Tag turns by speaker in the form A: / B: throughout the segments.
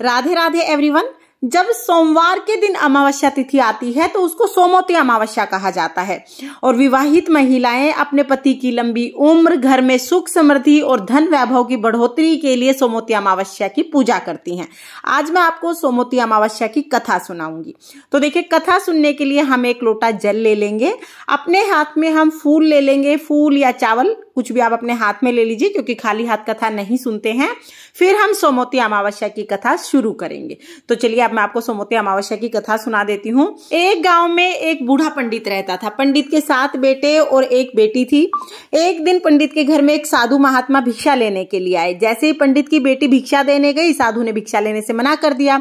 A: Radhe Radhe everyone जब सोमवार के दिन अमावस्या तिथि आती है तो उसको सोमोती अमावस्या कहा जाता है और विवाहित महिलाएं अपने पति की लंबी उम्र घर में सुख समृद्धि और धन वैभव की बढ़ोतरी के लिए सोमोती अमावस्या की पूजा करती हैं आज मैं आपको सोमोती अमावस्या की कथा सुनाऊंगी तो देखिए कथा सुनने के लिए हम एक लोटा जल ले लेंगे अपने हाथ में हम फूल ले लेंगे फूल या चावल कुछ भी आप अपने हाथ में ले लीजिए क्योंकि खाली हाथ कथा नहीं सुनते हैं फिर हम सोमोती अमावस्या की कथा शुरू करेंगे तो चलिए अब मैं आपको सोमोती अमावस्या की कथा सुना देती हूँ एक गाँव में एक बूढ़ा पंडित रहता था पंडित के सात बेटे और एक बेटी थी एक दिन पंडित के घर में एक साधु महात्मा भिक्षा लेने के लिए आए जैसे ही पंडित की बेटी भिक्षा देने गई साधु ने भिक्षा लेने से मना कर दिया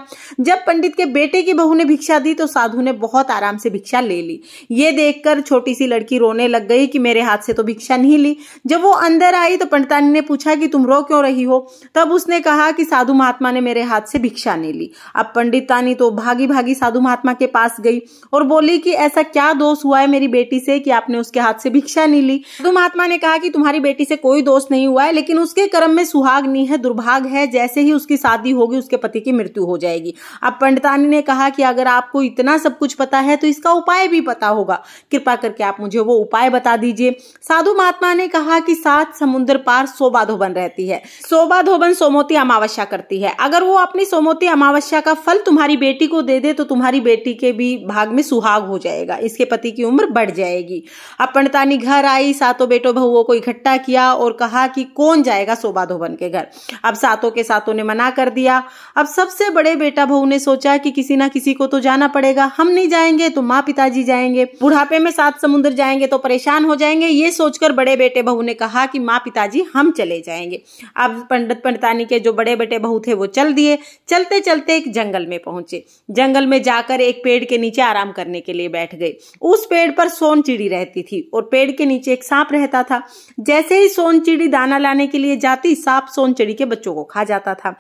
A: जब पंडित के बेटे की बहू ने भिक्षा दी तो साधु ने बहुत आराम से भिक्षा ले ली ये देखकर छोटी सी लड़की रोने लग गई कि मेरे हाथ से तो भिक्षा नहीं ली जब वो अंदर आई तो पंडितानी ने पूछा कि तुम रो क्यों रही हो तब उसने कहा कि साधु महात्मा ने मेरे हाथ से भिक्षा नहीं ली अब पंडितानी तो भागी भागी साधु महात्मा के पास गई और बोली कि ऐसा क्या दोष हुआ है मेरी बेटी से कि आपने उसके हाथ से भिक्षा नहीं ली साधु महात्मा ने कहा कि तुम्हारी बेटी से कोई दोष नहीं हुआ है लेकिन उसके कर्म में सुहाग नहीं है दुर्भाग है जैसे ही उसकी शादी होगी उसके पति की मृत्यु हो जाएगी अब पंडितानी ने कहा कि अगर आपको इतना सब कुछ पता है तो इसका उपाय भी पता होगा कृपा करके आप मुझे वो उपाय बता दीजिए साधु महात्मा ने कहा कहा कि सात समुद्र पार शोभा धोबन रहती है शोभा धोबन सोमोती अमावस्या करती है अगर वो अपनी सोमोती अमावस्या का फल तुम्हारी बेटी को दे दे तो तुम्हारी बेटी के भी भाग में सुहाग हो जाएगा इसके पति की उम्र बढ़ जाएगी अब पंडतानी घर आई सातों बेटो बहुओं को इकट्ठा किया और कहा कि कौन जाएगा शोभा धोबन के घर अब सातों के सातों ने मना कर दिया अब सबसे बड़े बेटा बहू ने सोचा कि किसी ना किसी को तो जाना पड़ेगा हम नहीं जाएंगे तो माँ पिताजी जाएंगे बुढ़ापे में सात समुद्र जाएंगे तो परेशान हो जाएंगे ये सोचकर बड़े बेटे बहू उन्होंने कहा कि माँ पिताजी हम चले जाएंगे अब पंडित पंडितानी के जो बड़े बेटे बहू थे वो चल दिए चलते चलते एक जंगल में पहुंचे जंगल में जाकर एक पेड़ के नीचे आराम करने के लिए बैठ गए उस पेड़ पर सोन चिड़ी रहती थी और पेड़ के नीचे एक सांप रहता था जैसे ही सोन चिड़ी दाना लाने के लिए जाती सांप सोन चिड़ी के बच्चों को खा जाता था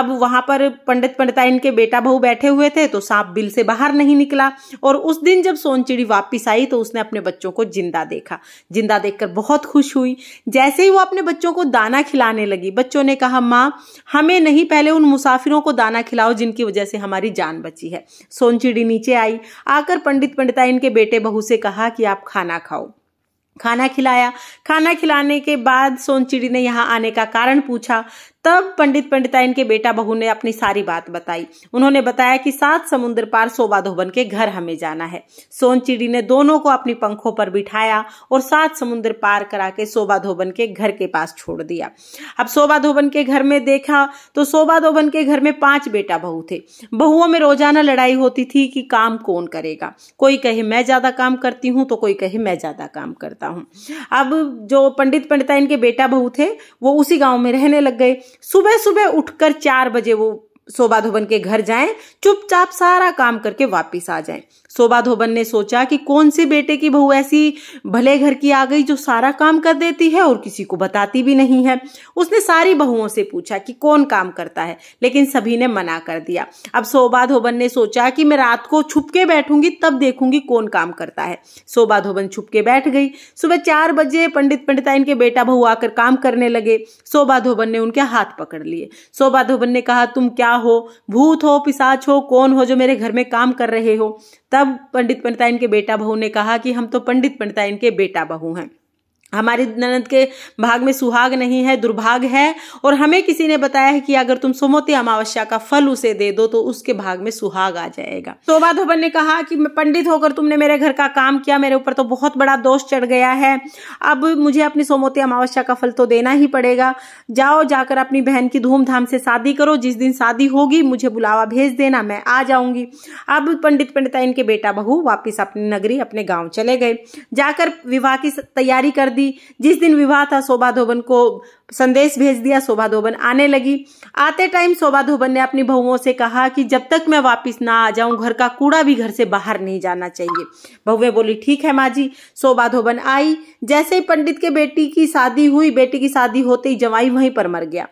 A: अब वहां पर पंडित पंडिताइन के बेटा बहू बैठे हुए थे तो सांप बिल से बाहर नहीं निकला और उस दिन जब सोन चिड़ी वापिस आई तो उसने अपने बच्चों को जिंदा देखा जिंदा देखकर बहुत खुश हुई जैसे ही वो अपने बच्चों को दाना खिलाने लगी बच्चों ने कहा माँ हमें नहीं पहले उन मुसाफिरों को दाना खिलाओ जिनकी वजह से हमारी जान बची है सोनचिड़ी नीचे आई आकर पंडित पंडिता इनके बेटे बहू से कहा कि आप खाना खाओ खाना खिलाया खाना खिलाने के बाद सोनचिड़ी ने यहाँ आने का कारण पूछा तब पंडित पंडिता इनके बेटा बहू ने अपनी सारी बात बताई उन्होंने बताया कि सात समुद्र पार शोभा धोबन के घर हमें जाना है सोन चिड़ी ने दोनों को अपनी पंखों पर बिठाया और सात समुद्र पार करा के शोभा धोबन के घर के पास छोड़ दिया अब शोभा धोबन के घर में देखा तो शोभा धोबन के घर में पांच बेटा बहू थे बहुओं में रोजाना लड़ाई होती थी कि काम कौन करेगा कोई कहे मैं ज्यादा काम करती हूँ तो कोई कहे मैं ज्यादा काम करता हूँ अब जो पंडित पंडिता इनके बेटा बहू थे वो उसी गाँव में रहने लग गए सुबह सुबह उठकर चार बजे वो शोभा धोबन के घर जाएं चुपचाप सारा काम करके वापस आ जाएं शोभा धोबन ने सोचा कि कौन से बेटे की बहू ऐसी भले घर की आ गई जो सारा काम कर देती है और किसी को बताती भी नहीं है उसने सारी बहुओं से पूछा कि कौन काम करता है लेकिन सभी ने मना कर दिया अब शोभा धोबन ने सोचा कि मैं रात को छुप के बैठूंगी तब देखूंगी कौन काम करता है शोभा धोबन छुपके बैठ गई सुबह चार बजे पंडित पंडिता इनके बेटा बहू आकर काम करने लगे शोभा धोबन ने उनके हाथ पकड़ लिए शोभा धोबन ने कहा तुम क्या हो भूत हो पिसाच हो कौन हो जो मेरे घर में काम कर रहे हो तब पंडित पंडिताइन के बेटा बहू ने कहा कि हम तो पंडित पंडिताइन के बेटा बहू हैं हमारी ननद के भाग में सुहाग नहीं है दुर्भाग है और हमें किसी ने बताया है कि अगर तुम सोमोते अमावस्या का फल उसे दे दो तो उसके भाग में सुहाग आ जाएगा शोभा धोबन ने कहा कि पंडित होकर तुमने मेरे घर का काम किया मेरे ऊपर तो बहुत बड़ा दोष चढ़ गया है अब मुझे अपनी सोमोते अमावस्या का फल तो देना ही पड़ेगा जाओ जाकर अपनी बहन की धूमधाम से शादी करो जिस दिन शादी होगी मुझे बुलावा भेज देना मैं आ जाऊंगी अब पंडित पंडिता इनके बेटा बहू वापिस अपनी नगरी अपने गाँव चले गए जाकर विवाह की तैयारी कर दी हुई जिस दिन विवाह था शोभा धोबन को संदेश भेज दिया शोभा धोबन आने लगी आते टाइम शोभा धोबन ने अपनी बहुओं से कहा कि जब तक मैं वापस ना आ जाऊं घर का कूड़ा भी घर से बाहर नहीं जाना चाहिए बहुए बोली ठीक है माँ जी शोभा धोबन आई जैसे ही पंडित के बेटी की शादी हुई बेटी की शादी होते ही जवाई वहीं पर मर गया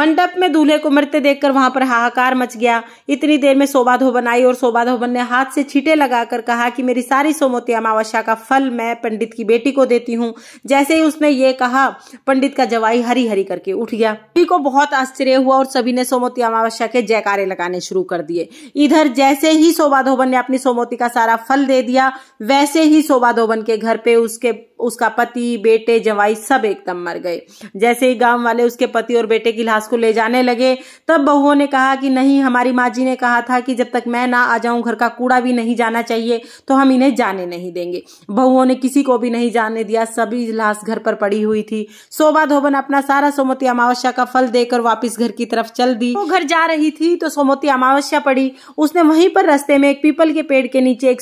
A: मंडप में दूल्हे को मरते देखकर वहां पर हाहाकार मच गया इतनी देर में शोभा धोबन आई और शोभा धोबन ने हाथ से छीटे लगाकर कहा कि मेरी सारी सोमोती अमावस्या का फल मैं पंडित की बेटी को देती हूँ जैसे ही उसने ये कहा पंडित का जवाई हरी हरी करके उठ गया सभी को बहुत आश्चर्य हुआ और सभी ने सोमोती अमावस्या के जयकारे लगाने शुरू कर दिए इधर जैसे ही धोबन ने अपनी सोमोती का सारा फल दे दिया वैसे ही धोबन के घर पे उसके उसका पति बेटे जवाई सब एकदम मर गए जैसे ही गांव वाले उसके पति और बेटे की लाश को ले जाने लगे तब बहुओं ने कहा कि नहीं हमारी माँ जी ने कहा था कि जब तक मैं ना आ जाऊं घर का कूड़ा भी नहीं जाना चाहिए तो हम इन्हें जाने नहीं देंगे बहुओं ने किसी को भी नहीं जाने दिया सभी लाश घर पर पड़ी हुई थी शोभा धोबन अपना सारा सोमोती अमावस्या का फल देकर वापिस घर की तरफ चल दी वो घर जा रही थी तो सोमोती अमावस्या पड़ी उसने वहीं पर रस्ते में एक पीपल के पेड़ के नीचे एक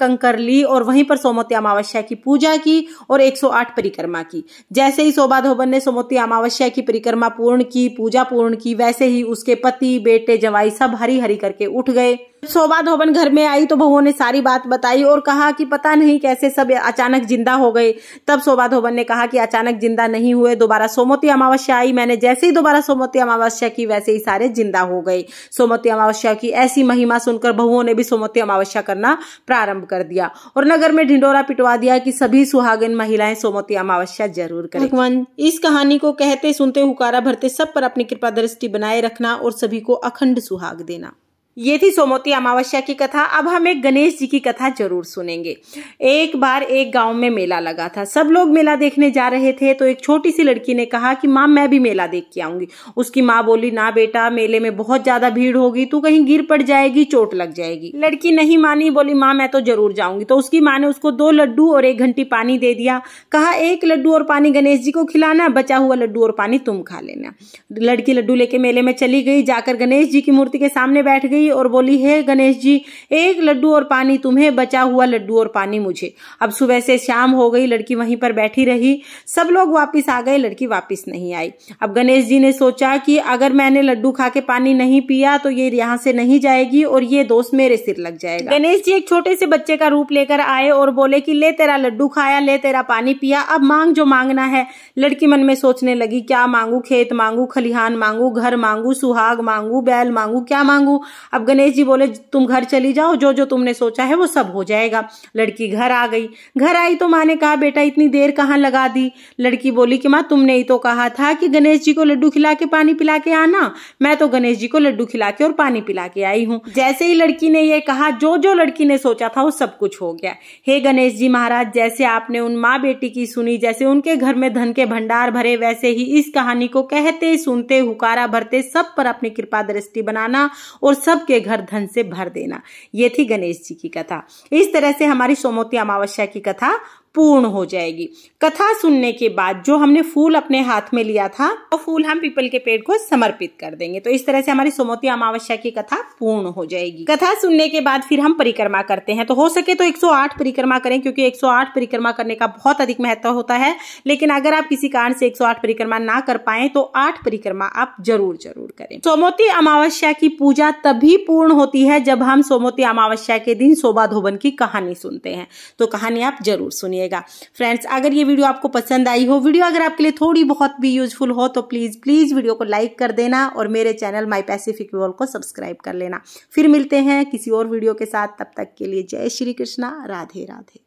A: कंकर ली और वहीं पर सोमोती अमावस्या की पूजा की और 108 परिक्रमा की जैसे ही शोभा धोबन ने सोमोती अमावस्या की परिक्रमा पूर्ण की पूजा पूर्ण की वैसे ही उसके पति बेटे जवाई सब हरी हरी करके उठ गए शोभा धोबन घर में आई तो बहुओं ने सारी बात बताई और कहा कि पता नहीं कैसे सब अचानक जिंदा हो गए तब शोभा धोबन ने कहा कि अचानक जिंदा नहीं हुए दोबारा सोमोती अमावस्या आई मैंने जैसे ही दोबारा सोमोती अमावस्या की वैसे ही सारे जिंदा हो गए सोमोती अमावस्या की ऐसी महिमा सुनकर बहुओं ने भी सोमोती अमावस्या करना प्रारंभ कर दिया और नगर में ढिंडोरा पिटवा दिया कि सभी सुहागिन महिलाएं सोमोती अमावस्या जरूर करें भगवान इस कहानी को कहते सुनते हुकारा भरते सब पर अपनी कृपा दृष्टि बनाए रखना और सभी को अखंड सुहाग देना ये थी सोमोती अमावस्या की कथा अब हम एक गणेश जी की कथा जरूर सुनेंगे एक बार एक गांव में मेला लगा था सब लोग मेला देखने जा रहे थे तो एक छोटी सी लड़की ने कहा कि माँ मैं भी मेला देख के आऊंगी उसकी माँ बोली ना बेटा मेले में बहुत ज्यादा भीड़ होगी तू कहीं गिर पड़ जाएगी चोट लग जाएगी लड़की नहीं मानी बोली माँ मैं तो जरूर जाऊंगी तो उसकी माँ ने उसको दो लड्डू और एक घंटी पानी दे दिया कहा एक लड्डू और पानी गणेश जी को खिलाना बचा हुआ लड्डू और पानी तुम खा लेना लड़की लड्डू लेके मेले में चली गई जाकर गणेश जी की मूर्ति के सामने बैठ गई थी और बोली हे गणेश जी एक लड्डू और पानी तुम्हें बचा हुआ लड्डू और पानी मुझे अब सुबह से शाम हो गई लड़की वहीं पर बैठी रही सब लोग वापिस आ गए लड़की वापिस नहीं आई अब गणेश जी ने सोचा कि अगर मैंने लड्डू खा के पानी नहीं पिया तो ये यहाँ से नहीं जाएगी और ये दोस्त मेरे सिर लग जाएगा गणेश जी एक छोटे से बच्चे का रूप लेकर आए और बोले की ले तेरा लड्डू खाया ले तेरा पानी पिया अब मांग जो मांगना है लड़की मन में सोचने लगी क्या मांगू खेत मांगू खलिहान मांगू घर मांगू सुहाग मांगू बैल मांगू क्या मांगू अब गणेश जी बोले तुम घर चली जाओ जो जो तुमने सोचा है वो सब हो जाएगा लड़की घर आ गई घर आई तो माँ ने कहा बेटा इतनी देर कहाँ लगा दी लड़की बोली कि माँ तुमने ही तो कहा था कि गणेश जी को लड्डू खिला के पानी पिला के आना मैं तो गणेश जी को लड्डू खिला के और पानी पिला के आई हूँ जैसे ही लड़की ने यह कहा जो जो लड़की ने सोचा था वो सब कुछ हो गया हे गणेश जी महाराज जैसे आपने उन माँ बेटी की सुनी जैसे उनके घर में धन के भंडार भरे वैसे ही इस कहानी को कहते सुनते हुकारा भरते सब पर अपनी कृपा दृष्टि बनाना और सब सबके घर धन से भर देना ये थी गणेश जी की कथा इस तरह से हमारी सोमोती अमावस्या की कथा पूर्ण हो जाएगी कथा सुनने के बाद जो हमने फूल अपने हाथ में लिया था वो तो फूल हम पीपल के पेड़ को समर्पित कर देंगे तो इस तरह से हमारी सोमोती अमावस्या की कथा पूर्ण हो जाएगी कथा सुनने के बाद फिर हम परिक्रमा करते हैं तो हो सके तो 108 परिक्रमा करें क्योंकि 108 परिक्रमा करने का बहुत अधिक महत्व होता है लेकिन अगर आप किसी कारण से एक परिक्रमा ना कर पाए तो आठ परिक्रमा आप जरूर जरूर करें सोमोती अमावस्या की पूजा तभी पूर्ण होती है जब हम सोमोती अमावस्या के दिन शोभा धोबन की कहानी सुनते हैं तो कहानी आप जरूर सुनिए रहिएगा फ्रेंड्स अगर ये वीडियो आपको पसंद आई हो वीडियो अगर आपके लिए थोड़ी बहुत भी यूजफुल हो तो प्लीज़ प्लीज़ वीडियो को लाइक कर देना और मेरे चैनल माई पैसिफिक वर्ल्ड को सब्सक्राइब कर लेना फिर मिलते हैं किसी और वीडियो के साथ तब तक के लिए जय श्री कृष्णा राधे राधे